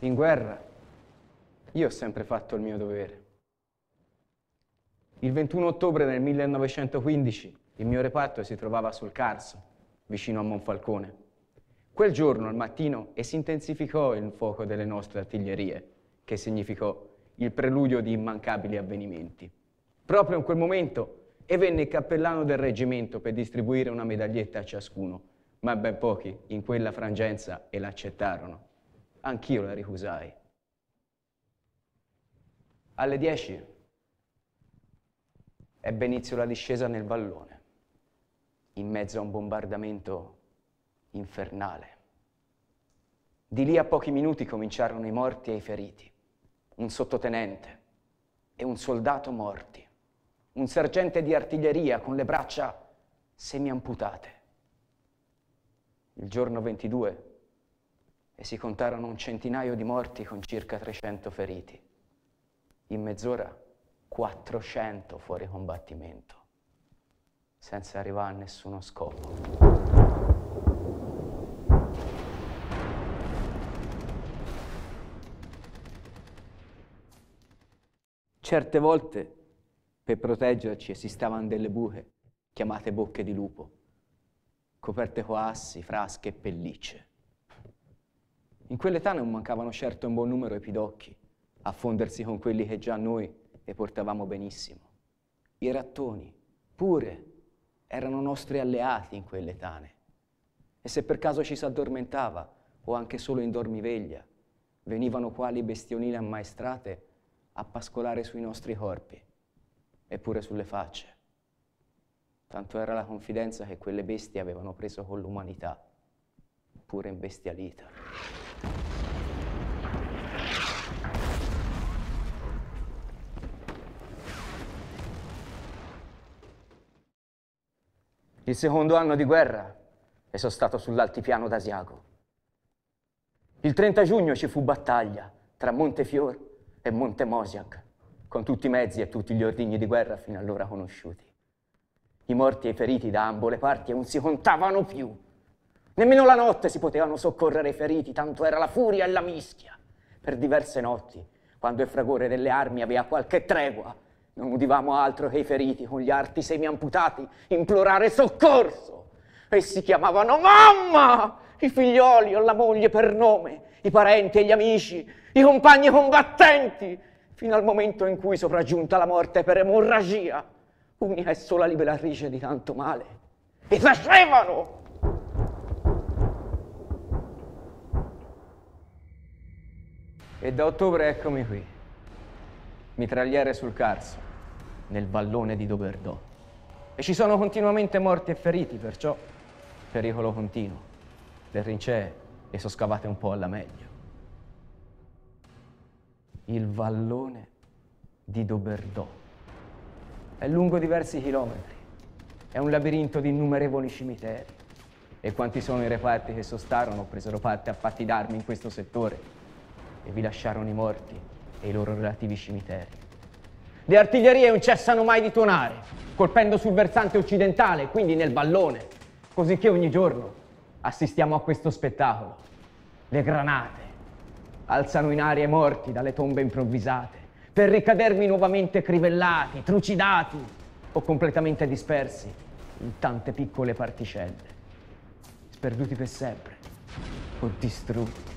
In guerra io ho sempre fatto il mio dovere. Il 21 ottobre del 1915 il mio reparto si trovava sul Carso, vicino a Monfalcone. Quel giorno, al mattino, e si intensificò il fuoco delle nostre artiglierie, che significò il preludio di immancabili avvenimenti. Proprio in quel momento e venne il cappellano del reggimento per distribuire una medaglietta a ciascuno, ma ben pochi in quella frangenza e l'accettarono anch'io la ricusai. Alle 10 ebbe inizio la discesa nel vallone, in mezzo a un bombardamento infernale. Di lì a pochi minuti cominciarono i morti e i feriti, un sottotenente e un soldato morti, un sergente di artiglieria con le braccia semiamputate. Il giorno 22 e si contarono un centinaio di morti con circa 300 feriti. In mezz'ora 400 fuori combattimento, senza arrivare a nessuno scopo. Certe volte, per proteggerci, esistavano delle buche, chiamate bocche di lupo, coperte con assi, frasche e pellicce. In quell'età non mancavano certo un buon numero i pidocchi, a fondersi con quelli che già noi e portavamo benissimo. I rattoni, pure, erano nostri alleati in quelle tane. E se per caso ci si addormentava, o anche solo in dormiveglia, venivano quali bestionine ammaestrate a pascolare sui nostri corpi, eppure sulle facce. Tanto era la confidenza che quelle bestie avevano preso con l'umanità, pure imbestialita. Il secondo anno di guerra e sono stato sull'altipiano d'Asiago. Il 30 giugno ci fu battaglia tra Montefior e Monte Montemosiac, con tutti i mezzi e tutti gli ordigni di guerra fino allora conosciuti. I morti e i feriti da ambo le parti non si contavano più. Nemmeno la notte si potevano soccorrere i feriti, tanto era la furia e la mischia. Per diverse notti, quando il fragore delle armi aveva qualche tregua, non udivamo altro che i feriti con gli arti semiamputati implorare soccorso. E si chiamavano mamma, i figlioli o la moglie per nome, i parenti e gli amici, i compagni combattenti, fino al momento in cui sopraggiunta la morte per emorragia, unica e sola liberatrice di tanto male. E facevano! E da ottobre eccomi qui. Mitragliere sul Carso, nel vallone di Doberdò. E ci sono continuamente morti e feriti, perciò pericolo continuo. Le trincee le sono scavate un po' alla meglio. Il vallone di Doberdò. È lungo diversi chilometri. È un labirinto di innumerevoli cimiteri. E quanti sono i reparti che sostarono o presero parte a fatti d'armi in questo settore? e vi lasciarono i morti e i loro relativi cimiteri. Le artiglierie non cessano mai di tuonare, colpendo sul versante occidentale, quindi nel vallone, cosicché ogni giorno assistiamo a questo spettacolo. Le granate alzano in aria i morti dalle tombe improvvisate, per ricadervi nuovamente crivellati, trucidati o completamente dispersi in tante piccole particelle, sperduti per sempre o distrutti.